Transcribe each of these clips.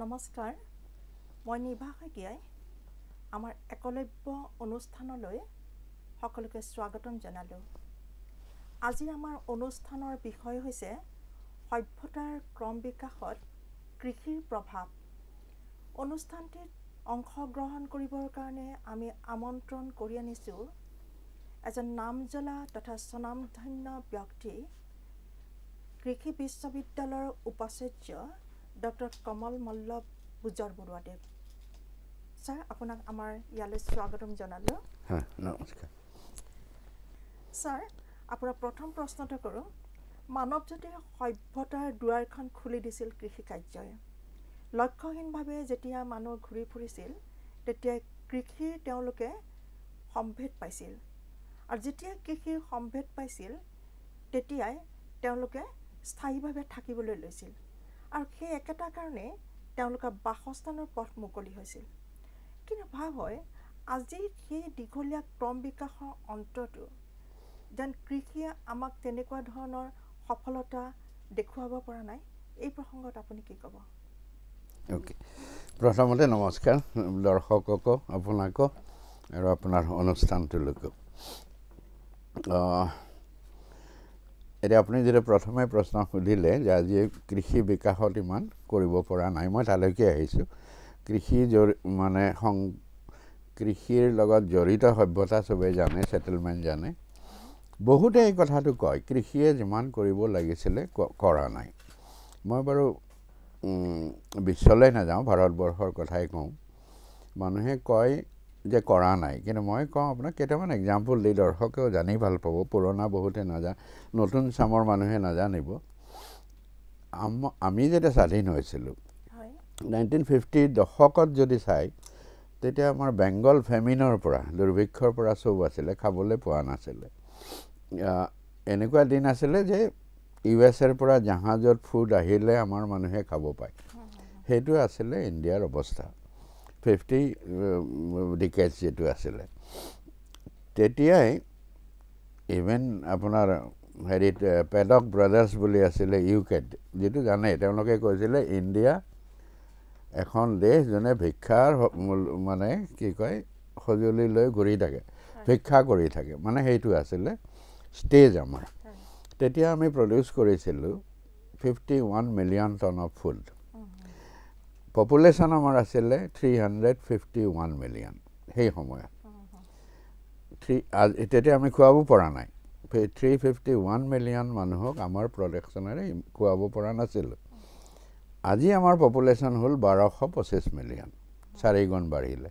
নমস্কাৰ মই নিভা শইকীয়াই আমাৰ একলব্য অনুষ্ঠানলৈ সকলোকে স্বাগতম জনালোঁ আজি আমাৰ অনুষ্ঠানৰ বিষয় হৈছে সভ্যতাৰ ক্ৰম বিকাশত কৃষিৰ প্ৰভাৱ অনুষ্ঠানটিত অংশগ্ৰহণ কৰিবৰ কাৰণে আমি আমন্ত্ৰণ কৰি আনিছোঁ এজন নাম জ্বলা তথা স্বনামধন্য ব্যক্তি কৃষি বিশ্ববিদ্যালয়ৰ উপাচাৰ্য ডক্টৰ কমল মল্ল বুজৰ বৰুৱাদেৱ ছাৰ আপোনাক আমাৰ ইয়ালৈ স্বাগতম জনালোঁ নমস্কাৰ ছাৰ আপোনাৰ প্ৰথম প্ৰশ্নটো কৰোঁ মানৱ জাতিৰ সভ্যতাৰ দুৱাৰখন খুলি দিছিল কৃষি কাৰ্যই লক্ষ্যহীনভাৱে যেতিয়া মানুহ ঘূৰি ফুৰিছিল তেতিয়াই কৃষিৰ তেওঁলোকে সম্ভেদ পাইছিল আৰু যেতিয়া কৃষিৰ সম্ভেদ পাইছিল তেতিয়াই তেওঁলোকে স্থায়ীভাৱে থাকিবলৈ লৈছিল আৰু সেই একেটা কাৰণে তেওঁলোকৰ বাসস্থানৰ পথ মুকলি হৈছিল কিন্তু ভাৱ হয় আজি সেই দীঘলীয়া ক্ৰম বিকাশৰ অন্তটো যেন কৃষিয়ে আমাক তেনেকুৱা ধৰণৰ সফলতা দেখুৱাব পৰা নাই এই প্ৰসংগত আপুনি কি ক'ব অ'কে প্ৰথমতে নমস্কাৰ দৰ্শককো আপোনাকো আৰু আপোনাৰ অনুষ্ঠানটোলৈকো এতিয়া আপুনি যেতিয়া প্ৰথমে প্ৰশ্ন সুধিলে যে আজি কৃষি বিকাশত ইমান কৰিব পৰা নাই মই তালৈকে আহিছোঁ কৃষি জড়ি মানে সং কৃষিৰ লগত জড়িত সভ্যতা চবেই জানে ছেটেলমেণ্ট জানে বহুতে এই কথাটো কয় কৃষিয়ে যিমান কৰিব লাগিছিলে কৰা নাই মই বাৰু বিশ্বলৈ নাযাওঁ ভাৰতবৰ্ষৰ কথাই কওঁ মানুহে কয় যে কৰা নাই কিন্তু মই কওঁ আপোনাক কেইটামান এক্সাম্পল দি দৰ্শকেও জানি ভাল পাব পুৰণা বহুতে নাজান নতুন চামৰ মানুহে নাজানিব আমি যেতিয়া স্বাধীন হৈছিলোঁ নাইনটিন ফিফটিৰ দশকত যদি চাই তেতিয়া আমাৰ বেংগল ফেমিনৰ পৰা দুৰ্ভিক্ষৰ পৰা চব আছিলে খাবলৈ পোৱা নাছিলে এনেকুৱা দিন আছিলে যে ইউ এছ এৰ পৰা জাহাজত ফুড আহিলে আমাৰ মানুহে খাব পায় সেইটোৱে আছিলে ইণ্ডিয়াৰ অৱস্থা ফিফটি ডি ডিকেজ যিটো আছিলে তেতিয়াই ইভেন আপোনাৰ হেৰিত পেডক ব্ৰাদাৰ্ছ বুলি আছিলে ইউ কেড যিটো জানে তেওঁলোকে কৈছিলে ইণ্ডিয়া এখন দেশ যোনে ভিক্ষাৰ মানে কি কয় সঁজুলি লৈ ঘূৰি থাকে ভিক্ষা কৰি থাকে মানে সেইটো আছিলে ষ্টেজ আমাৰ তেতিয়া আমি প্ৰডিউচ কৰিছিলোঁ fifty one million ton of food population আমাৰ আছিলে three hundred fifty one million সেই সময়ত থ্ৰী তেতিয়া আমি খুৱাব পৰা নাই থ্ৰী ফিফটি ওৱান মিলিয়ন মানুহক আমাৰ প্ৰডাকশ্যনেৰে খুৱাব পৰা নাছিলোঁ আজি আমাৰ পপুলেশ্যন হ'ল বাৰশ পঁচিছ মিলিয়ন চাৰিগুণ বাঢ়িলে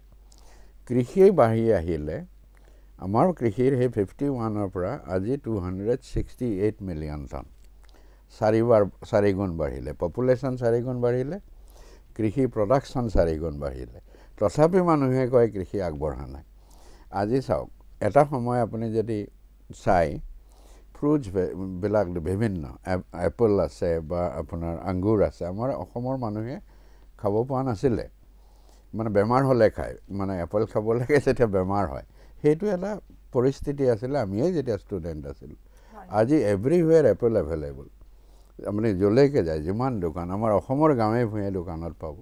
কৃষি বাঢ়ি আহিলে আমাৰ কৃষিৰ সেই ফিফটি ওৱানৰ পৰা আজি two hundred sixty eight million ton চাৰিবাৰ চাৰিগুণ বাঢ়িলে পপুলেশ্যন চাৰিগুণ বাঢ়িলে কৃষি প্ৰডাকশ্যন চাৰিগুণ বাঢ়িলে তথাপি মানুহে কয় কৃষি আগবঢ়া নাই আজি চাওক এটা সময় আপুনি যদি চাই ফ্ৰুটছ বিলাক বিভিন্ন এপল আছে বা আপোনাৰ আঙুৰ আছে আমাৰ অসমৰ মানুহে খাব পৰা নাছিলে মানে বেমাৰ হ'লে খায় মানে এপল খাব লাগে যেতিয়া বেমাৰ হয় সেইটো এটা পৰিস্থিতি আছিলে আমিয়েই যেতিয়া ষ্টুডেণ্ট আছিলোঁ আজি এভৰিৱেৰ এপল এভেইলেবল আপুনি য'লৈকে যায় যিমান দোকান আমাৰ অসমৰ গাঁৱে ভূঞে দোকানত পাব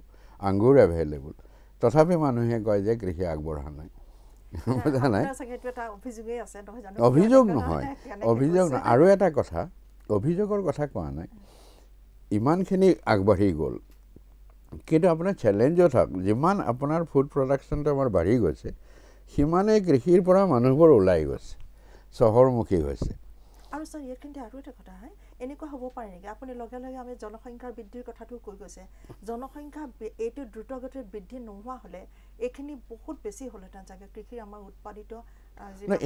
আঙুৰ এভেইলেবল তথাপি মানুহে কয় যে কৃষি আগবঢ়া নাই বুজা নাই অভিযোগ নহয় অভিযোগ নহয় আৰু এটা কথা অভিযোগৰ কথা কোৱা নাই ইমানখিনি আগবাঢ়ি গ'ল কিন্তু আপোনাৰ চেলেঞ্জো থাক যিমান আপোনাৰ ফুড প্ৰডাকশ্যনটো আমাৰ বাঢ়ি গৈছে সিমানেই কৃষিৰ পৰা মানুহবোৰ ওলাই গৈছে চহৰমুখী হৈছে আৰু ছাৰ ইয়াত কিন্তু আৰু এটা কথা হয় এনেকুৱা হ'ব পাৰে নেকি আপুনি লগে লগে আমি জনসংখ্যাৰ বৃদ্ধিৰ কথাটো কৈ গৈছে জনসংখ্যা এইটো দ্ৰুতগতিৰ বৃদ্ধি নোহোৱা হ'লে এইখিনি বহুত বেছি হ'লহেঁতেন চাগে কৃষিৰ আমাৰ উৎপাদিত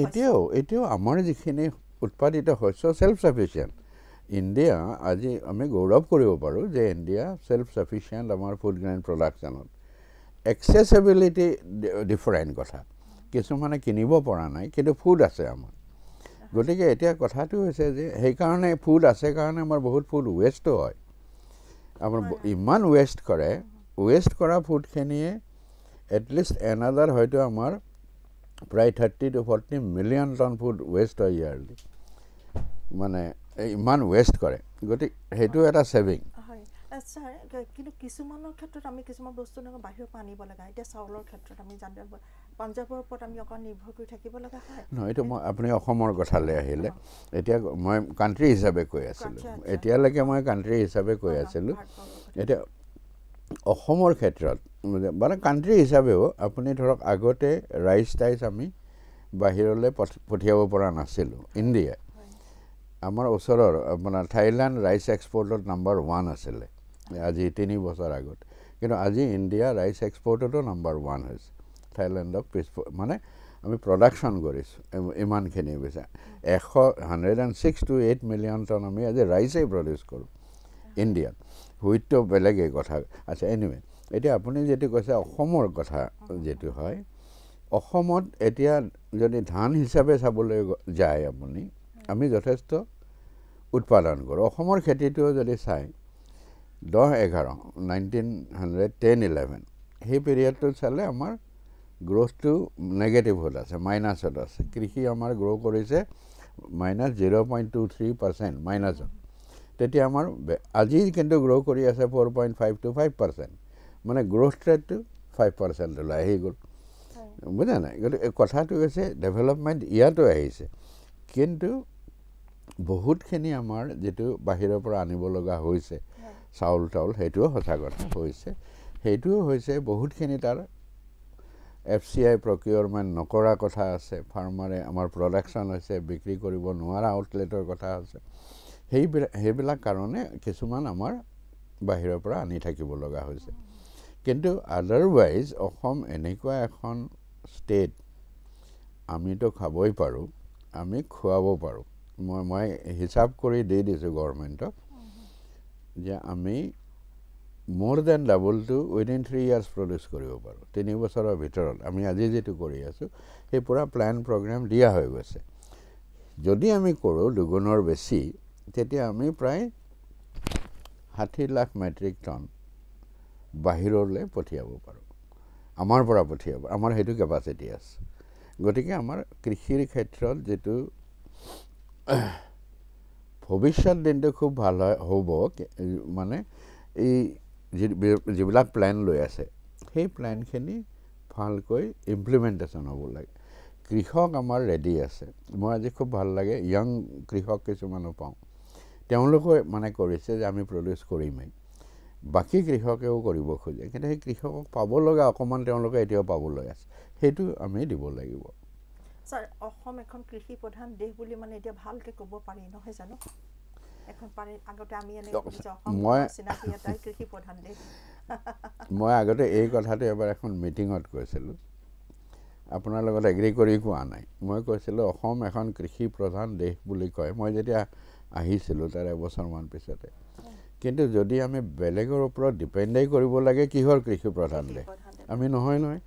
এতিয়াও এতিয়াও আমাৰ যিখিনি উৎপাদিত শস্য ছেল্ফ চাফিচিয়েণ্ট ইণ্ডিয়া আজি আমি গৌৰৱ কৰিব পাৰোঁ যে ইণ্ডিয়া ছেল্ফ চাফিচিয়েণ্ট আমাৰ ফুড গ্ৰেণ্ড প্ৰডাকশ্যনত একচেচেবিলিটি ডিফাৰেণ্ট কথা কিছুমানে কিনিব পৰা নাই কিন্তু ফুড আছে আমাৰ গতিকে এতিয়া কথাটো হৈছে যে সেইকাৰণে ফুড আছে কাৰণে আমাৰ বহুত ফুড ৱেষ্টো হয় আমাৰ ইমান ৱেষ্ট কৰে ৱেষ্ট কৰা ফুডখিনিয়ে এটলিষ্ট এনাডাৰ হয়তো আমাৰ প্ৰায় thirty two forty million ton food waste হয় ইয়াৰলি মানে ইমান ৱেষ্ট কৰে গতিকে সেইটো এটা ছেভিং কিন্তু কিছুমানৰ ক্ষেত্ৰত আমি কিছুমান বস্তু বাহিৰৰ পৰা আনিব লগা এতিয়া চাউলৰ ক্ষেত্ৰত আমি জানো পঞ্জাৱৰ ওপৰত আমি অকণ নিৰ্ভৰ কৰি থাকিব লগা হয় নহয় এইটো মই আপুনি অসমৰ কথালৈ আহিলে এতিয়া মই কাণ্ট্ৰি হিচাপে কৈ আছিলোঁ এতিয়ালৈকে মই কাণ্ট্ৰি হিচাপে কৈ আছিলোঁ এতিয়া অসমৰ ক্ষেত্ৰত মানে কাণ্ট্ৰি হিচাপেও আপুনি ধৰক আগতে ৰাইচ টাইচ আমি বাহিৰলৈ পঠ পঠিয়াব পৰা নাছিলোঁ ইণ্ডিয়া আমাৰ ওচৰৰ আপোনাৰ থাইলেণ্ড ৰাইচ এক্সপৰ্টত নাম্বাৰ ওৱান আছিলে আজি তিনি বছৰ আগত কিন্তু আজি ইণ্ডিয়া ৰাইচ এক্সপৰ্টতো নাম্বাৰ ওৱান হৈছে থাইলেণ্ডক পিছপৰ মানে আমি প্ৰডাকশ্যন কৰিছোঁ ইমানখিনি বিচাৰ এশ hundred and six two eight million ton আমি আজি ৰাইচেই প্ৰডিউচ কৰোঁ ইণ্ডিয়াত হুইটটো বেলেগ কথা আছে এনিৱে এতিয়া আপুনি যিটো কৈছে অসমৰ কথা যিটো হয় অসমত এতিয়া যদি ধান হিচাপে চাবলৈ যায় আপুনি আমি যথেষ্ট উৎপাদন কৰোঁ অসমৰ খেতিটো যদি চাই দহ এঘাৰ নাইনটিন হাণ্ড্ৰেড টেন ইলেভেন সেই পিৰিয়ডটোত চালে আমাৰ গ্ৰ'থটো নেগেটিভত আছে মাইনাছত আছে কৃষি আমাৰ গ্ৰ' কৰিছে minus zero' point two three percent মাইনাছত তেতিয়া আমাৰ আজি কিন্তু গ্ৰ' কৰি আছে four point five two five percent মানে গ্ৰ'থ ৰেটটো ফাইভ পাৰ্চেণ্ট ওলাই আহি গ'ল বুজা নাই গতিকে কথাটো হৈছে ডেভেলপমেণ্ট ইয়াতো আহিছে কিন্তু বহুতখিনি আমাৰ যিটো বাহিৰৰ পৰা আনিব লগা হৈছে চাউল তাউল সেইটোও সঁচা কথা হৈছে সেইটোও হৈছে বহুতখিনি তাৰ এফ চি আই প্ৰকিয়ৰমেণ্ট নকৰা কথা আছে ফাৰ্মাৰে আমাৰ প্ৰডাকশ্যন হৈছে বিক্ৰী কৰিব নোৱাৰা আউটলেটৰ কথা আছে সেইবিলাক সেইবিলাক কাৰণে কিছুমান আমাৰ বাহিৰৰ পৰা আনি থাকিব লগা হৈছে কিন্তু আদাৰৱাইজ অসম এনেকুৱা এখন ষ্টেট আমিতো খাবই পাৰোঁ আমি খুৱাব পাৰোঁ মই মই হিচাপ কৰি দি দিছোঁ গভৰ্ণমেণ্টক যে আমি মোৰ দেন ডাবলটো উইদিন থ্ৰী ইয়াৰ্ছ প্ৰডিউচ কৰিব পাৰোঁ তিনি বছৰৰ ভিতৰত আমি আজি যিটো কৰি আছোঁ সেই পূৰা প্লেন প্ৰগ্ৰেম দিয়া হৈ গৈছে যদি আমি কৰোঁ দুগুণৰ বেছি তেতিয়া আমি প্ৰায় ষাঠি লাখ মেট্ৰিক টন বাহিৰলৈ পঠিয়াব পাৰোঁ আমাৰ পৰা পঠিয়াব আমাৰ সেইটো কেপাচিটি আছে গতিকে আমাৰ কৃষিৰ ক্ষেত্ৰত যিটো ভৱিষ্যত দিনটো খুব ভাল হয় হ'ব মানে এই যিবিলাক প্লেন লৈ আছে সেই প্লেনখিনি ভালকৈ ইমপ্লিমেণ্টেশ্যন হ'ব লাগে কৃষক আমাৰ ৰেডি আছে মই আজি খুব ভাল লাগে ইয়ং কৃষক কিছুমানো পাওঁ তেওঁলোকেও মানে কৰিছে যে আমি প্ৰডিউচ কৰিমেই বাকী কৃষকেও কৰিব খোজে কিন্তু সেই কৃষকক পাব লগা অকণমান তেওঁলোকে এতিয়াও পাবলৈ আছে সেইটো আমি দিব লাগিব ছাৰ অসম এখন কৃষি প্ৰধান দেশ বুলি মানে এতিয়া ভালকৈ ক'ব পাৰি নহয় জানো মই আগতে এই কথাটো এবাৰ এখন মিটিঙত কৈছিলোঁ আপোনাৰ লগত এগ্ৰি কৰি কোৱা নাই মই কৈছিলোঁ অসম এখন কৃষি প্ৰধান দেশ বুলি কয় মই যেতিয়া আহিছিলোঁ তাৰ এবছৰমান পিছতে কিন্তু যদি আমি বেলেগৰ ওপৰত ডিপেণ্ডেই কৰিব লাগে কিহৰ কৃষি প্ৰধান দেশ আমি নহয় নহয়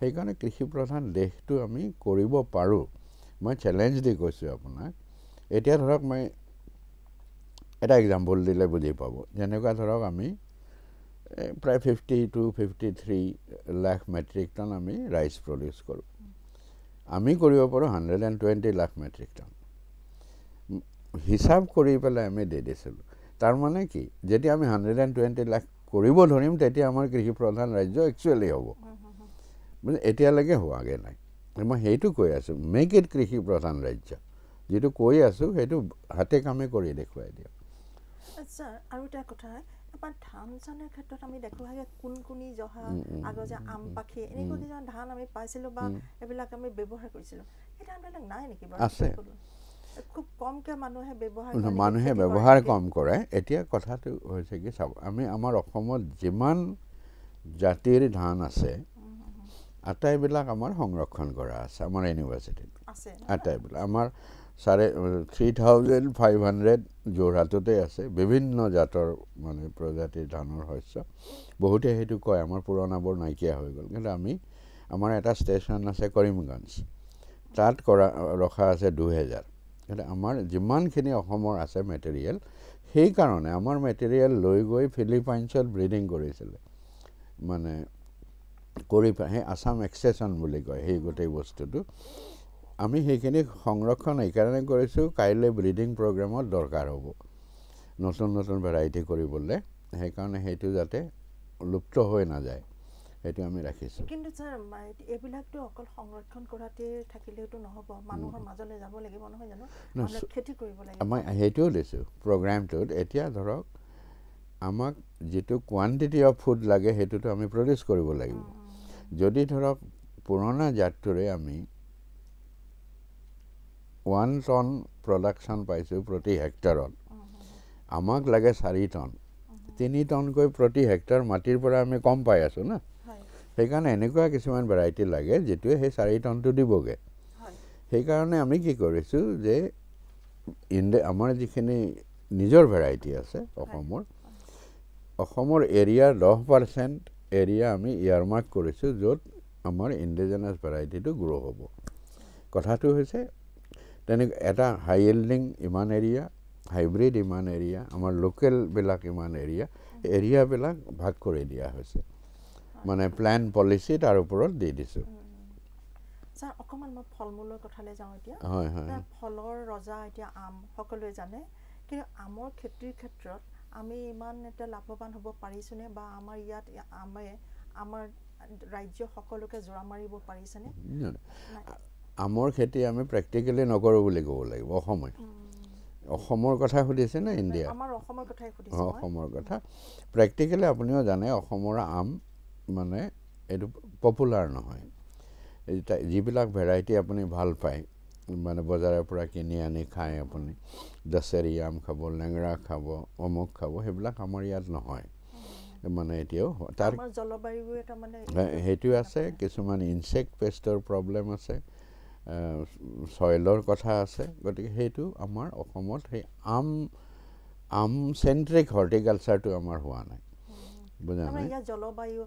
সেইকাৰণে কৃষি প্ৰধান দেশটো আমি কৰিব পাৰোঁ মই চেলেঞ্জ দি কৈছোঁ আপোনাক এতিয়া ধৰক মই এটা এক্সাম্পল দিলে বুজি পাব যেনেকুৱা ধৰক আমি প্ৰায় fifty two fifty three lakh metric ton আমি ৰাইচ প্ৰডিউচ কৰোঁ আমি কৰিব পাৰোঁ hundred and twenty lakh metric ton হিচাপ কৰি পেলাই আমি দি দিছিলোঁ তাৰমানে কি যেতিয়া আমি হাণ্ড্ৰেড এণ্ড টুৱেণ্টি লাখ কৰিব ধৰিম তেতিয়া আমাৰ কৃষি প্ৰধান ৰাজ্য একচুৱেলি হ'ব মানে এতিয়ালৈকে হোৱাগৈ নাই মই সেইটো কৈ আছোঁ মেক ইট কৃষি প্ৰধান ৰাজ্য যিটো কৈ আছোঁ সেইটো হাতে কামে কৰি দেখুৱাই দিয়ক মানুহে ব্যৱহাৰ কম কৰে এতিয়া কথাটো হৈছে কি চাব আমি আমাৰ অসমত যিমান জাতিৰ ধান আছে আটাইবিলাক আমাৰ সংৰক্ষণ কৰা আছে আমাৰ ইউনিভাৰ্চিটিত আটাইবিলাক আমাৰ চাৰে থ্ৰী থাউজেণ্ড ফাইভ হাণ্ড্ৰেড যোৰহাটতে আছে বিভিন্ন জাতৰ মানে প্ৰজাতিৰ ধানৰ শস্য বহুতে সেইটো কয় আমাৰ পুৰণাবোৰ নাইকিয়া হৈ গ'ল কিন্তু আমি আমাৰ এটা ষ্টেচন আছে কৰিমগঞ্জ তাত কৰা ৰখা আছে দুহেজাৰ কিন্তু আমাৰ যিমানখিনি অসমৰ আছে মেটেৰিয়েল সেইকাৰণে আমাৰ মেটেৰিয়েল লৈ গৈ ফিলিপাইনছত ব্ৰিডিং কৰিছিলে মানে কৰি সেই আছাম এক্সেশ্যন বুলি কয় সেই গোটেই বস্তুটো আমি সেইখিনি সংৰক্ষণ এইকাৰণে কৰিছোঁ কাইলৈ ব্ৰিডিং প্ৰগ্ৰেমত দৰকাৰ হ'ব নতুন নতুন ভেৰাইটি কৰিবলৈ সেইকাৰণে সেইটো যাতে লুপ্ত হৈ নাযায় সেইটো আমি ৰাখিছোঁ কিন্তু ছাৰ এইবিলাকতো অকল সংৰক্ষণ কৰাতে থাকিলেতো নহ'ব মানুহৰ মাজলৈ যাব লাগিব নহয় জানো খেতি কৰিব লাগিব মই সেইটোও দিছোঁ প্ৰগ্ৰেমটোত এতিয়া ধৰক আমাক যিটো কোৱান্টিটি অফ ফুড লাগে সেইটোতো আমি প্ৰডিউচ কৰিব লাগিব যদি ধৰক পুৰণা জাতটোৰে আমি ওৱান টন প্ৰডাকশ্যন পাইছোঁ প্ৰতি হেক্টৰত আমাক লাগে চাৰি টন তিনি টনকৈ প্ৰতি হেক্টৰ মাটিৰ পৰা আমি কম পাই আছোঁ ন সেইকাৰণে এনেকুৱা কিছুমান ভেৰাইটি লাগে যিটোৱে সেই চাৰি টনটো দিবগৈ সেইকাৰণে আমি কি কৰিছোঁ যে ইণ্ডে আমাৰ যিখিনি নিজৰ ভেৰাইটি আছে অসমৰ অসমৰ এৰিয়াৰ দহ পাৰ্চেণ্ট এৰিয়া আমি ইয়াৰমাৰ্ক কৰিছোঁ য'ত আমাৰ ইণ্ডিজেনাছ ভেৰাইটিটো গ্ৰ' হ'ব কথাটো হৈছে তেনে এটা হাই ইল্ডিং ইমান এৰিয়া হাইব্ৰিড ইমান এৰিয়া আমাৰ লোকেলবিলাক ইমান এৰিয়া এৰিয়াবিলাক ভাগ কৰি দিয়া হৈছে মানে প্লেন পলিচি তাৰ ওপৰত দি দিছোঁ আমাৰ ৰাজ্য সকলোকে জোৰা মাৰিব পাৰিছেনে আমৰ খেতি আমি প্ৰেক্টিকেলি নকৰোঁ বুলি ক'ব লাগিব অসমে অসমৰ কথা সুধিছে নে ইণ্ডিয়া অসমৰ কথা প্ৰেক্টিকেলি আপুনিও জানে অসমৰ আম মানে এইটো পপুলাৰ নহয় যিবিলাক ভেৰাইটি আপুনি ভাল পায় মানে বজাৰৰ পৰা কিনি আনি খায় আপুনি দাচেৰি আম খাব লেংৰা খাব অমুক খাব সেইবিলাক আমাৰ ইয়াত নহয় মানে এতিয়াও তাৰ জলবায়ু সেইটো আছে কিছুমান ইনচেক্ট পেষ্টৰ প্ৰব্লেম আছে চইলৰ কথা আছে গতিকে সেইটো আমাৰ অসমত সেই আম আম চেণ্ট্ৰিক হৰ্টিকালচাৰটো আমাৰ হোৱা নাই বুজা নাই জলবায়ু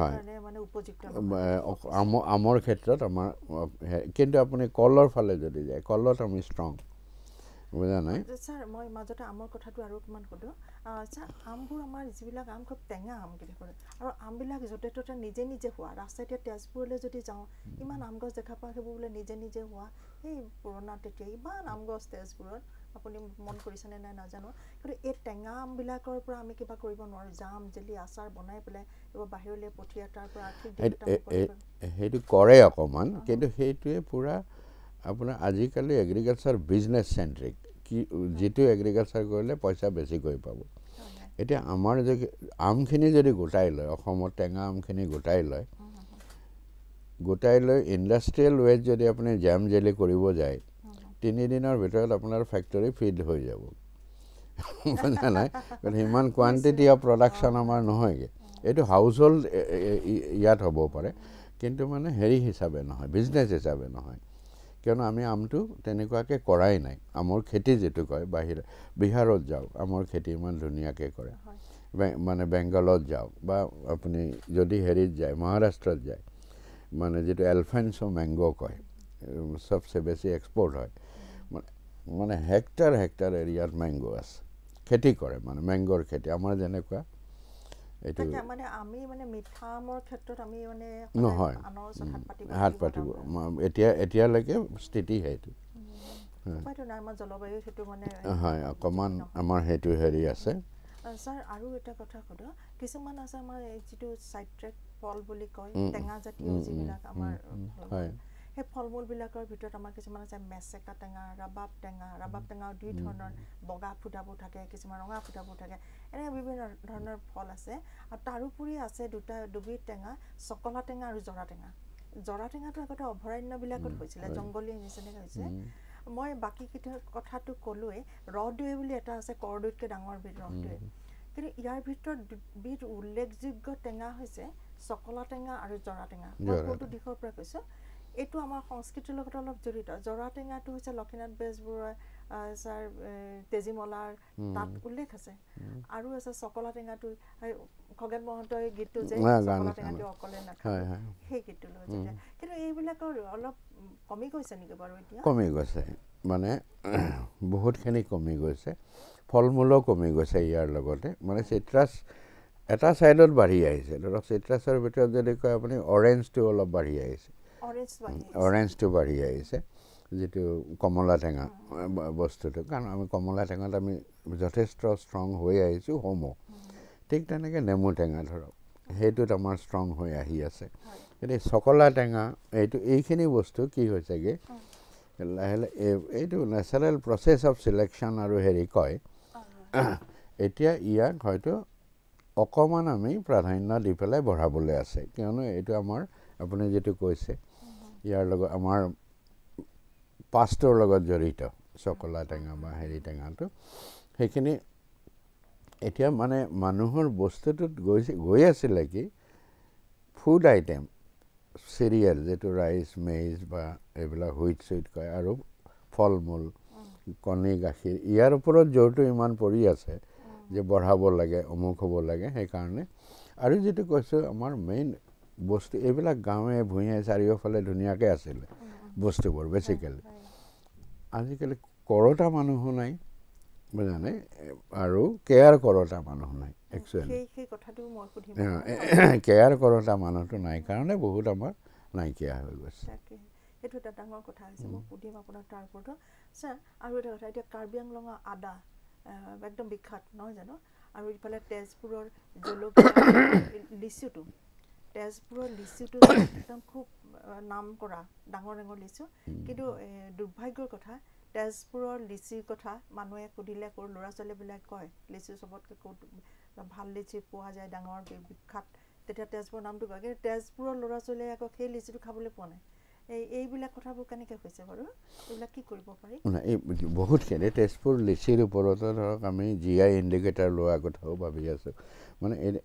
হয় আমৰ ক্ষেত্ৰত আমাৰ কিন্তু আপুনি কলৰ ফালে যদি যায় কলত আমি ষ্ট্ৰং বুজা নাই ছাৰ মই মাজতে আমৰ কথাটো আৰু অকণমান সোধোঁ ছাৰ আমবোৰ আমাৰ যিবিলাক আম খুব টেঙা আম কেতিয়া আৰু আমবিলাক য'তে ত'তে নিজে নিজে হোৱা ৰাস্তাই এতিয়া তেজপুৰলৈ যদি যাওঁ ইমান আম গছ দেখা পাওঁ সেইবোৰ বোলে নিজে নিজে হোৱা সেই পুৰণা তেতিয়া ইমান আম গছ তেজপুৰত আপুনি মন কৰিছে নে নাই নাজানো কিন্তু এই টেঙা আমবিলাকৰ পৰা আমি কিবা কৰিব নোৱাৰোঁ জাম জেলি আচাৰ বনাই পেলাই বাহিৰলৈ পঠিয়াই তাৰ পৰা সেইটো কৰে অকণমান কিন্তু সেইটোৱে পূৰা আপোনাৰ আজিকালি এগ্ৰিকালচাৰ বিজনেছ চেণ্ট্ৰিক কি যিটো এগ্ৰিকালচাৰ কৰিলে পইচা বেছিকৈ পাব এতিয়া আমাৰ যদি আমখিনি যদি গোটাই লয় অসমত টেঙা আমখিনি গোটাই লয় গোটাই লৈ ইণ্ডাষ্ট্ৰিয়েল ৱেত যদি আপুনি জেম জেলি কৰিব যায় তিনিদিনৰ ভিতৰত আপোনাৰ ফেক্টৰী ফিল হৈ যাব বুজা নাই কাৰণ সিমান কোৱাণ্টিটি অফ প্ৰডাকশ্যন আমাৰ নহয়গৈ এইটো হাউচ হোল্ড ইয়াত হ'ব পাৰে কিন্তু মানে হেৰি হিচাপে নহয় বিজনেছ হিচাপে নহয় কিয়নো আমি আমটো তেনেকুৱাকৈ কৰাই নাই আমৰ খেতি যিটো কয় বাহিৰা বিহাৰত যাওক আমৰ খেতি ইমান ধুনীয়াকৈ কৰে মানে বেংগলত যাওক বা আপুনি যদি হেৰিত যায় মহাৰাষ্ট্ৰত যায় মানে যিটো এলফেন্সো মেংগ' কয় চবচে বেছি এক্সপৰ্ট হয় মানে হেক্টাৰ হেক্টাৰ এৰিয়াত মেংগ' আছে খেতি কৰে মানে মেংগ'ৰ খেতি আমাৰ যেনেকুৱা এইটো মানে আমি মানে মিঠামৰ ক্ষেত্ৰত আমি মানে নহয় হাত পাতিব এতিয়া এতিয়ালৈকে স্থিতিহে এইটো হয় অকণমান আমাৰ সেইটো হেৰি আছে ছাৰ আৰু এটা কথা সোধো কিছুমান আছে আমাৰ যিটো চাইট্ৰেক ফল বুলি কয় টেঙা জাতীয় যিবিলাক আমাৰ হয় সেই ফল মূলবিলাকৰ ভিতৰত আমাৰ কিছুমান আছে মেচেকা টেঙা ৰবাব টেঙা ৰবাব টেঙাও দুই ধৰণৰ বগা ফুটাবোৰ থাকে কিছুমান ৰঙা ফুটাবোৰ থাকে এনেকৈ বিভিন্ন ধৰণৰ ফল আছে আৰু তাৰোপৰি আছে দুটা দুবিধ টেঙা চকলা টেঙা আৰু জৰা টেঙা জৰা টেঙাটো আগতে অভয়াৰণ্যবিলাকত হৈছিলে জংঘলীয়া নিচিনাকৈ হৈছে মই বাকীকেইটা কথাটো ক'লোৱেই ৰদৱে বুলি এটা আছে কৰদৈতকৈ ডাঙৰ বিধ ৰদৱে কিন্তু ইয়াৰ ভিতৰত দুবিধ উল্লেখযোগ্য টেঙা হৈছে চকলা টেঙা আৰু জৰা টেঙা মই কোনটো দিশৰ পৰা কৈছোঁ এইটো আমাৰ সংস্কৃতিৰ লগত অলপ জড়িত জৰা টেঙাটো হৈছে লক্ষীনাথ বেজবৰুৱাই ছাৰ তেজীমলাৰ তাত উল্লেখ আছে আৰু আছে চকলা টেঙাটো খগেন মহন্তই গীতটো যে চকলা টেঙাটো অকলে নাখায় সেই গীতটো লৈ কিন্তু এইবিলাকৰ অলপ কমি গৈছে নেকি বাৰু এতিয়া কমি গৈছে মানে বহুতখিনি কমি গৈছে ফল মূলো কমি গৈছে ইয়াৰ লগতে মানে চিট্ৰাছ এটা ছাইডত বাঢ়ি আহিছে ধৰক চিট্ৰাছৰ ভিতৰত যদি কয় আপুনি অৰেঞ্জটো অলপ বাঢ়ি আহিছে অৰেঞ্জ টু বাঢ়ি আহিছে যিটো কমলা টেঙা বস্তুটো কাৰণ আমি কমলা টেঙাত আমি যথেষ্ট ষ্ট্ৰং হৈ আহিছোঁ হোমো ঠিক তেনেকৈ নেমু টেঙা ধৰক সেইটোত আমাৰ ষ্ট্ৰং হৈ আহি আছে গতিকে চকলা টেঙা এইটো এইখিনি বস্তু কি হৈছেগৈ লাহে লাহে এইটো নেচাৰেল প্ৰচেছ অফ চিলেকশ্যন আৰু হেৰি কয় এতিয়া ইয়াক হয়তো অকণমান আমি প্ৰাধান্য দি পেলাই বঢ়াবলৈ আছে কিয়নো এইটো আমাৰ আপুনি যিটো কৈছে ইয়াৰ লগত আমাৰ পাষ্টৰ লগত জড়িত চকলা টেঙা বা হেৰি টেঙাটো সেইখিনি এতিয়া মানে মানুহৰ বস্তুটোত গৈছে গৈ আছিলে কি ফুড আইটেম চিৰিয়েল যিটো ৰাইচ মেইজ বা এইবিলাক হুইট চুইট কয় আৰু ফল মূল কণী গাখীৰ ইয়াৰ ওপৰত জোৰটো ইমান পৰি আছে যে বঢ়াব লাগে অমুক হ'ব লাগে সেইকাৰণে আৰু যিটো কৈছোঁ আমাৰ মেইন বস্তু এইবিলাক গাঁৱে ভূঞে চাৰিওফালে ধুনীয়াকৈ আছিলে বস্তুবোৰ বেচিকেলি আজিকালি কৰতা মানুহো নাই বুজানে আৰু কেয়াৰ কৰতা মানুহো নাই একচুৱেলি কেয়াৰ কৰতা মানুহটো নাই কাৰণে বহুত আমাৰ নাইকিয়া হৈ গৈছে সেইটো এটা ডাঙৰ কথা হৈছে মই সুধিম আপোনাক তাৰ ওপৰতো ছাৰ আৰু এটা কথা এতিয়া কাৰ্বি আংলঙৰ আদা একদম বিখ্যাত নহয় জানো আৰু ইফালে তেজপুৰৰ জলকীয়া লিচুটো তেজপুৰৰ লিচুটো একদম খুব নাম কৰা ডাঙৰ ডাঙৰ লিচু কিন্তু দুৰ্ভাগ্যৰ কথা তেজপুৰৰ লিচিৰ কথা মানুহে সুধিলে ক'ৰ ল'ৰা ছোৱালীবিলাক কয় লিচু চবতকৈ ক'ত ভাল লিচি পোৱা যায় ডাঙৰ বিখ্যাত তেতিয়া তেজপুৰৰ নামটো কয় কিন্তু তেজপুৰৰ ল'ৰা ছোৱালীয়ে আকৌ সেই লিচিটো খাবলৈ পোৱা নাই এই এইবিলাক কথাবোৰ কেনেকৈ হৈছে বাৰু এইবিলাক কি কৰিব পাৰি নাই এই বহুতখিনি তেজপুৰ লিচিৰ ওপৰতে ধৰক আমি জি আই ইণ্ডিকেটাৰ লোৱাৰ কথাও ভাবি আছোঁ মানে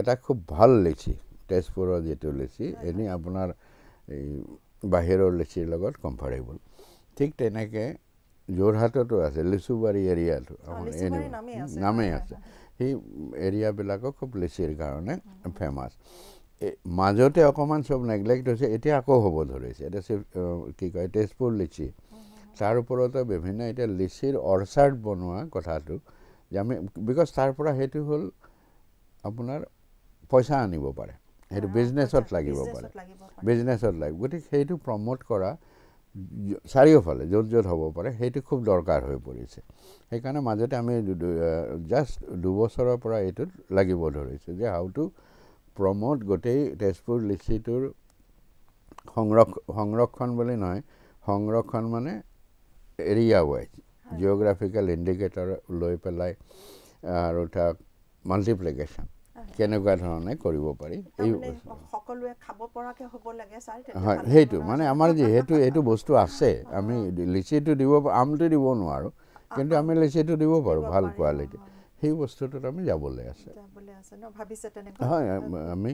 এটা খুব ভাল লেচি তেজপুৰৰ যিটো লেচি এনেই আপোনাৰ এই বাহিৰৰ লেচিৰ লগত কম্ফৰ্টেবল ঠিক তেনেকৈ যোৰহাটতো আছে লিচুবাৰী এৰিয়াটো আপোনাৰ এনে নামেই আছে সেই এৰিয়াবিলাকো খুব লেচিৰ কাৰণে ফেমাছ মাজতে অকণমান চব নেগলেক্ট হৈছে এতিয়া আকৌ হ'ব ধৰিছে এতিয়া কি কয় তেজপুৰ লিচি তাৰ ওপৰতে বিভিন্ন এতিয়া লিচিৰ অৰ্চাৰ্ট বনোৱা কথাটো যে আমি বিকজ তাৰ পৰা সেইটো হ'ল আপোনাৰ পইচা আনিব পাৰে সেইটো বিজনেছত লাগিব পাৰে বিজনেছত লাগিব গতিকে সেইটো প্ৰমোট কৰা চাৰিওফালে য'ত য'ত হ'ব পাৰে সেইটো খুব দৰকাৰ হৈ পৰিছে সেইকাৰণে মাজতে আমি জাষ্ট দুবছৰৰ পৰা এইটোত লাগিব ধৰিছোঁ যে হাউ টু প্ৰম'ট গোটেই তেজপুৰ লিচিটোৰ সংৰক্ষ সংৰক্ষণ বুলি নহয় সংৰক্ষণ মানে এৰিয়া ৱাইজ জিঅ'গ্ৰাফিকেল ইণ্ডিকেটৰ লৈ পেলাই আৰু তাক মাল্টিপ্লিকেশ্যন কেনেকুৱা ধৰণে কৰিব পাৰি এই সকলোৱে খাব পৰাকৈ হ'ব লাগে হয় সেইটো মানে আমাৰ যিহেতু এইটো বস্তু আছে আমি লিচিটো দিব আমটো দিব নোৱাৰোঁ কিন্তু আমি লিচিটো দিব পাৰোঁ ভাল কোৱালিটি সেই বস্তুটোত আমি যাবলৈ আছে হয় আমি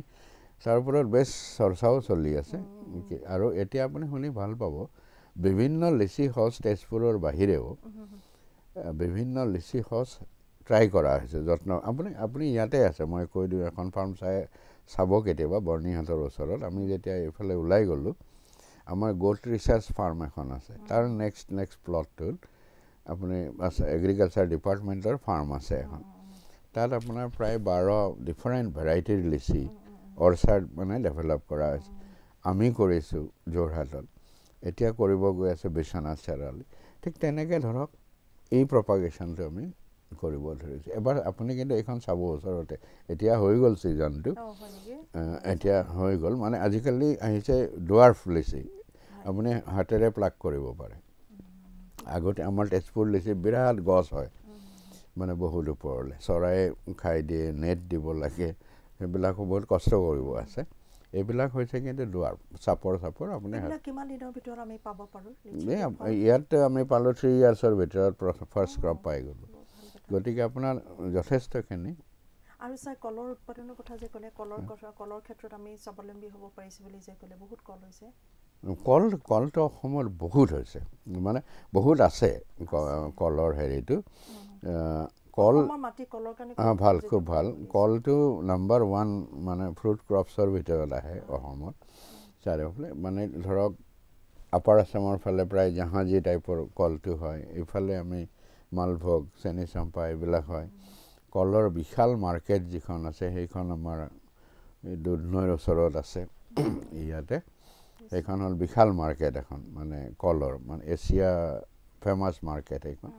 তাৰ ওপৰত বেছ চৰ্চাও চলি আছে আৰু এতিয়া আপুনি শুনি ভাল পাব বিভিন্ন লিচি সঁচ তেজপুৰৰ বাহিৰেও বিভিন্ন লিচি সঁচ ট্ৰাই কৰা হৈছে যত্ন আপুনি আপুনি ইয়াতে আছে মই কৈ দিওঁ এখন ফাৰ্ম চাই চাব কেতিয়াবা বৰ্ণিহঁতৰ ওচৰত আমি যেতিয়া এইফালে ওলাই গ'লোঁ আমাৰ গ'ল্ড ৰিচাৰ্চ ফাৰ্ম এখন আছে তাৰ নেক্সট নেক্সট প্লটটোত আপুনি আছে এগ্ৰিকালচাৰ ডিপাৰ্টমেণ্টৰ ফাৰ্ম আছে এখন তাত আপোনাৰ প্ৰায় বাৰ ডিফাৰেণ্ট ভেৰাইটিৰ লিচি অৰ্চাৰ্ড মানে ডেভেলপ কৰা হৈছে আমি কৰিছোঁ যোৰহাটত এতিয়া কৰিব গৈ আছে বিশ্বনাথ চাৰিআলি ঠিক তেনেকৈ ধৰক এই প্ৰপাগেশ্যনটো আমি কৰিব ধৰিছে এবাৰ আপুনি কিন্তু এইখন চাব ওচৰতে এতিয়া হৈ গ'ল ছিজনটো এতিয়া হৈ গ'ল মানে আজিকালি আহিছে দুৱাৰ লৈছে আপুনি হাতেৰে প্লাগ কৰিব পাৰে আগতে আমাৰ তেজপুৰ লৈছে বিৰাট গছ হয় মানে বহুত ওপৰলৈ চৰাই খাই দিয়ে নেট দিব লাগে সেইবিলাকো বহুত কষ্ট কৰিব আছে এইবিলাক হৈছে কিন্তু দুৱাৰ চাপৰ চাপৰ আপুনি ইয়াত আমি পালোঁ থ্ৰী ইয়াৰ্ছৰ ভিতৰত ফাৰ্ষ্ট ক্ৰপ পাই গ'লোঁ গতিকে আপোনাৰ যথেষ্টখিনি আৰু ছাৰ কলৰ উৎপাদনৰ কথা যে ক'লে কলৰ কথা কলৰ ক্ষেত্ৰত আমি স্বাৱলম্বী হ'ব পাৰিছোঁ বুলি যে ক'লে বহুত কল হৈছে কল কলটো অসমত বহুত হৈছে মানে বহুত আছে কলৰ হেৰিটো কল ভাল খুব ভাল কলটো নাম্বাৰ ওৱান মানে ফ্ৰুট ক্ৰপছৰ ভিতৰত আহে অসমত চাৰিওফালে মানে ধৰক আপাৰ আছামৰ ফালে প্ৰায় জাহাজী টাইপৰ কলটো হয় এইফালে আমি মালভোগ চেনি চম্পা এইবিলাক হয় কলৰ বিশাল মাৰ্কেট যিখন আছে সেইখন আমাৰ দুধনৈৰ ওচৰত আছে ইয়াতে সেইখন হ'ল বিশাল মাৰ্কেট এখন মানে কলৰ মানে এছিয়া ফেমাছ মাৰ্কেট সেইখন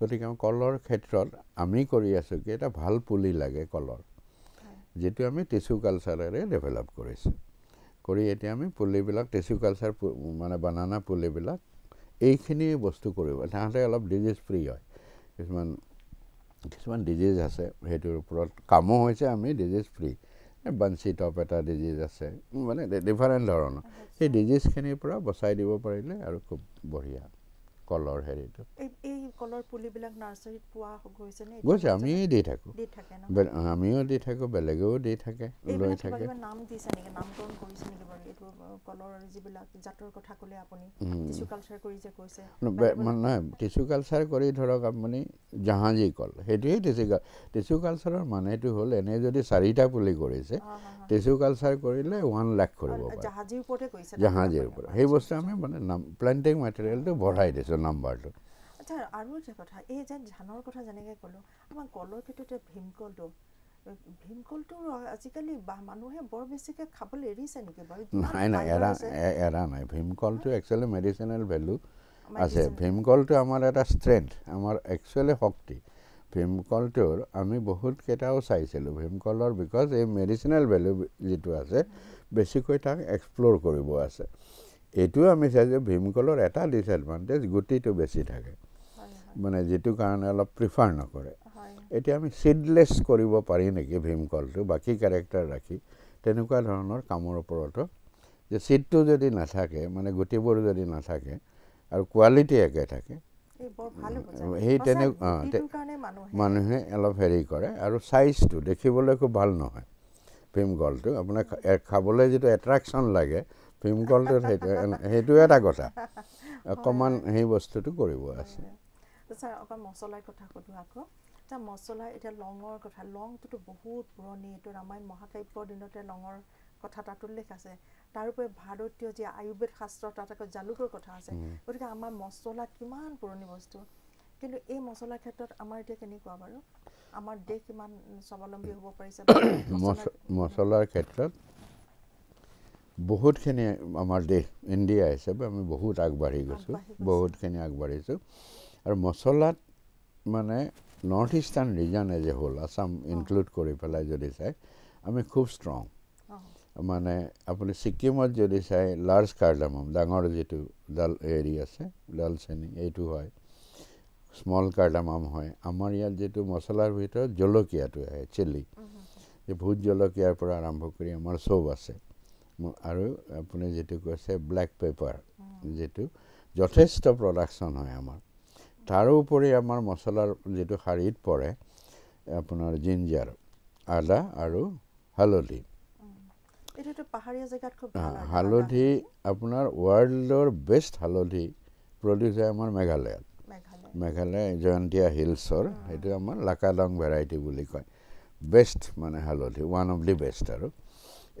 গতিকে কলৰ ক্ষেত্ৰত আমি কৰি আছোঁ কি এটা ভাল পুলি লাগে কলৰ যিটো আমি টিচু কালচাৰেৰে ডেভেলপ কৰিছোঁ কৰি এতিয়া আমি পুলিবিলাক টিচু কালচাৰ মানে বানানা পুলিবিলাক এইখিনি বস্তু কৰিব তাহাঁতে অলপ ডিজিজ ফ্ৰী হয় কিছুমান কিছুমান ডিজিজ আছে সেইটোৰ ওপৰত কামো হৈছে আমি ডিজিজ ফ্ৰী বাঞ্চি টপ এটা ডিজিজ আছে মানে ডিফাৰেণ্ট ধৰণৰ সেই ডিজিজখিনিৰ পৰা বচাই দিব পাৰিলে আৰু খুব বঢ়িয়া কলৰ হেৰিটো গৈছে আমি দি থাকোঁ আমিও দি থাকো বেলেগেও দি থাকে লৈ থাকে নাই টিচু কালচাৰ কৰি ধৰক আপুনি জাহাজী কল সেইটোৱেই টিচু টিচু কালচাৰৰ মানেটো হ'ল এনে যদি চাৰিটা পুলি কৰিছে টিচু কালচাৰ কৰিলে ওৱান লাখ কৰিব জাহাজীৰ ওপৰত জাহাজীৰ ওপৰত সেই বস্তু আমি মানে প্লেণ্টিং মেটেৰিয়েলটো বঢ়াই দিছোঁ হৈছে নাম্বাৰটো আচ্ছা আৰু এটা কথা এই যে ধানৰ কথা যেনেকৈ ক'লোঁ আমাৰ কলৰ ক্ষেত্ৰতে ভীমকলটো ভীমকলটো আজিকালি মানুহে বৰ বেছিকৈ খাবলৈ এৰিছে নেকি বাৰু নাই নাই এৰা এৰা নাই ভীমকলটো একচুৱেলি মেডিচিনেল ভেলু আছে ভীমকলটো আমাৰ এটা ষ্ট্ৰেংথ আমাৰ একচুৱেলি শক্তি ভীমকলটোৰ আমি বহুতকেইটাও চাইছিলোঁ ভীমকলৰ বিকজ এই মেডিচিনেল ভেলু যিটো আছে বেছিকৈ তাক এক্সপ্ল'ৰ কৰিব আছে এইটোও আমি চাইছোঁ ভীমকলৰ এটা ডিচএডভান্টেজ গুটিটো বেছি থাকে মানে যিটো কাৰণে অলপ প্ৰিফাৰ নকৰে এতিয়া আমি ছিডলেছ কৰিব পাৰি নেকি ভীমকলটো বাকী কেৰেক্টাৰ ৰাখি তেনেকুৱা ধৰণৰ কামৰ ওপৰতো যে ছিডটো যদি নাথাকে মানে গুটিবোৰ যদি নাথাকে আৰু কোৱালিটি একে থাকে সেই তেনেকুৱা মানুহে অলপ হেৰি কৰে আৰু চাইজটো দেখিবলৈ খুব ভাল নহয় ভীমকলটো আপোনাৰ খাবলৈ যিটো এট্ৰেকশ্যন লাগে ফিল্ম কলটো সেইটো এটা কথা অকণমান সেই বস্তুটো কৰিব আছে ছাৰ এতিয়া লঙৰ কথা লংটোতো বহুত পুৰণি এইটো ৰামায়ণ মহাকাব্যৰ দিনতে লঙৰ কথা তাত উল্লেখ আছে তাৰোপৰি ভাৰতীয় যি আয়ুৰ্বেদ শাস্ত্ৰ তাত আকৌ জালুকৰ কথা আছে গতিকে আমাৰ মছলা কিমান পুৰণি বস্তু কিন্তু এই মছলাৰ ক্ষেত্ৰত আমাৰ এতিয়া কেনেকুৱা বাৰু আমাৰ দেশ ইমান স্বাৱলম্বী হ'ব পাৰিছে মচলাৰ ক্ষেত্ৰত বহুতখিনি আমাৰ দেশ ইণ্ডিয়া হিচাপে আমি বহুত আগবাঢ়ি গৈছোঁ বহুতখিনি আগবাঢ়িছোঁ আৰু মছলাত মানে north eastern region as a whole Assam include কৰি পেলাই যদি চাই আমি খুব ষ্ট্ৰং মানে আপুনি ছিকিমত যদি চাই লাৰ্জ কাৰ্ডামম ডাঙৰ যিটো ডাল হেৰি আছে ডালচেনি এইটো হয় স্মল কাৰ্ডামাম হয় আমাৰ ইয়াত যিটো মছলাৰ ভিতৰত জলকীয়াটো আহে চিলি ভূত জলকীয়াৰ পৰা আৰম্ভ কৰি আমাৰ চব আছে আৰু আপুনি যিটো কৈছে ব্লেক পেপাৰ যিটো যথেষ্ট প্ৰডাকশ্যন হয় আমাৰ তাৰোপৰি আমাৰ মছলাৰ যিটো শাৰীত পৰে আপোনাৰ জিঞ্জাৰ আদা আৰু হালধি হালধি আপোনাৰ ৱৰ্ল্ডৰ বেষ্ট হালধি প্ৰডিউচ হয় আমাৰ মেঘালয়ত মেঘালয় জয়ন্তীয়া হিলছৰ সেইটো আমাৰ লাকাডং ভেৰাইটি বুলি কয় বেষ্ট মানে হালধি ওৱান অফ দি বেষ্ট আৰু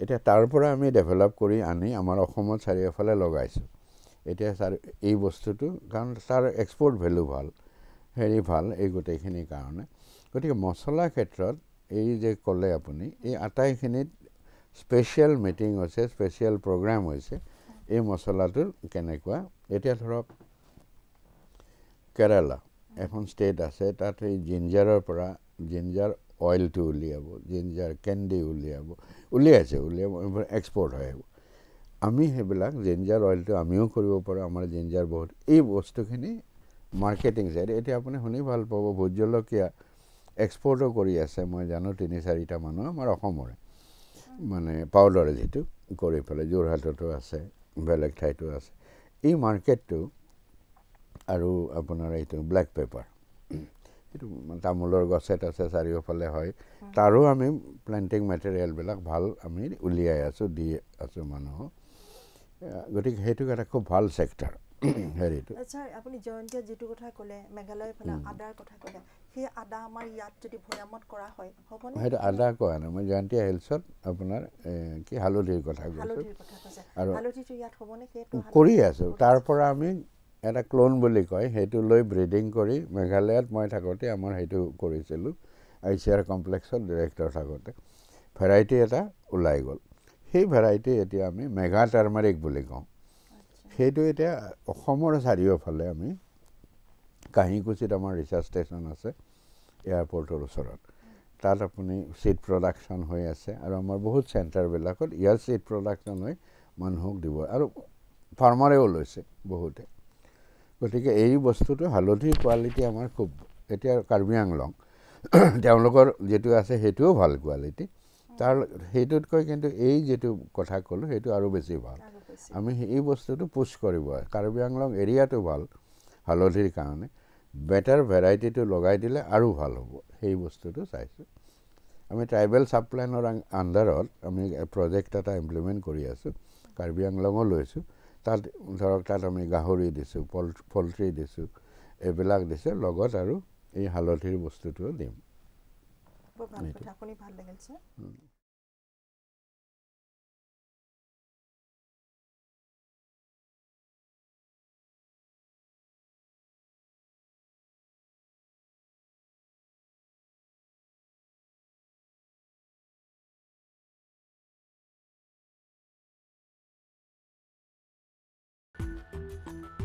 এতিয়া তাৰ পৰা আমি ডেভেলপ কৰি আনি আমাৰ অসমত চাৰিওফালে লগাইছোঁ এতিয়া ছাৰ এই বস্তুটো কাৰণ তাৰ এক্সপৰ্ট ভেলু ভাল হেৰি ভাল এই গোটেইখিনিৰ কাৰণে গতিকে মছলাৰ ক্ষেত্ৰত এই যে ক'লে আপুনি এই আটাইখিনিত স্পেচিয়েল মিটিং হৈছে স্পেচিয়েল প্ৰগ্ৰাম হৈছে এই মছলাটো কেনেকুৱা এতিয়া ধৰক কেৰেলা এখন ষ্টেট আছে তাত এই জিঞ্জাৰৰ পৰা জিঞ্জাৰ অইলটো উলিয়াব জিঞ্জাৰ কেণ্ডি উলিয়াব উলিয়াইছে উলিয়াব এক্সপৰ্ট হয় এইবোৰ আমি সেইবিলাক জিঞ্জাৰ অইলটো আমিও কৰিব পাৰোঁ আমাৰ জিঞ্জাৰ বহুত এই বস্তুখিনি মাৰ্কেটিং চাইড এতিয়া আপুনি শুনি ভাল পাব ভোট জলকীয়া এক্সপৰ্টো কৰি আছে মই জানো তিনি চাৰিটা মানুহ আমাৰ অসমৰে মানে পাউদাৰে যিটো কৰি পেলাই যোৰহাটতো আছে বেলেগ ঠাইতো আছে এই মাৰ্কেটটো আৰু আপোনাৰ এইটো ব্লেক পেপাৰ এইটো তামোলৰ গছ এটা আছে চাৰিওফালে হয় তাৰো আমি প্লেণ্টিং মেটেৰিয়েলবিলাক ভাল আমি উলিয়াই আছোঁ দি আছোঁ মানুহক গতিকে সেইটো এটা খুব ভাল চেক্টৰ হেৰিটো কথা ক'লে সেইটো আদা কোৱা নাই মই জয়ন্তীয়া হিলছত আপোনাৰ কথা কৈছোঁ কৰি আছোঁ তাৰ পৰা আমি এটা ক্লোন বুলি কয় সেইটো লৈ ব্ৰিডিং কৰি মেঘালয়ত মই থাকোঁতে আমাৰ সেইটো কৰিছিলোঁ আই চি আৰ কমপ্লেক্সৰ ডিৰেক্টৰ থাকোঁতে ভেৰাইটি এটা ওলাই গ'ল সেই ভেৰাইটি এতিয়া আমি মেঘা টাৰ্মাৰিক বুলি কওঁ সেইটো এতিয়া অসমৰ চাৰিওফালে আমি কাঁহিকুচিত আমাৰ ৰিচাৰ্জ ষ্টেচন আছে এয়াৰপৰ্টৰ ওচৰত তাত আপুনি ছিট প্ৰডাকশ্যন হৈ আছে আৰু আমাৰ বহুত চেণ্টাৰবিলাকত ইয়াৰ চিট প্ৰডাকশ্যন হৈ মানুহক দিব আৰু ফাৰ্মাৰেও লৈছে বহুতে গতিকে এই বস্তুটো হালধিৰ কোৱালিটি আমাৰ খুব এতিয়া কাৰ্বি আংলং তেওঁলোকৰ যিটো আছে সেইটোও ভাল কোৱালিটি তাৰ সেইটোতকৈ কিন্তু এই যিটো কথা ক'লোঁ সেইটো আৰু বেছি ভাল আমি এই বস্তুটো পুষ্ট কৰিব কাৰ্বি আংলং এৰিয়াটো ভাল হালধিৰ কাৰণে বেটাৰ ভেৰাইটিটো লগাই দিলে আৰু ভাল হ'ব সেই বস্তুটো চাইছোঁ আমি ট্ৰাইবেল চাপ্লাইনৰ আণ্ডাৰত আমি প্ৰজেক্ট এটা ইমপ্লিমেণ্ট কৰি আছোঁ কাৰ্বি আংলঙো লৈছোঁ তাত ধৰক তাত আমি গাহৰি দিছোঁ পল পলট্ৰি দিছোঁ এইবিলাক দিছোঁ লগত আৰু এই হালধিৰ বস্তুটোও দিম Thank you.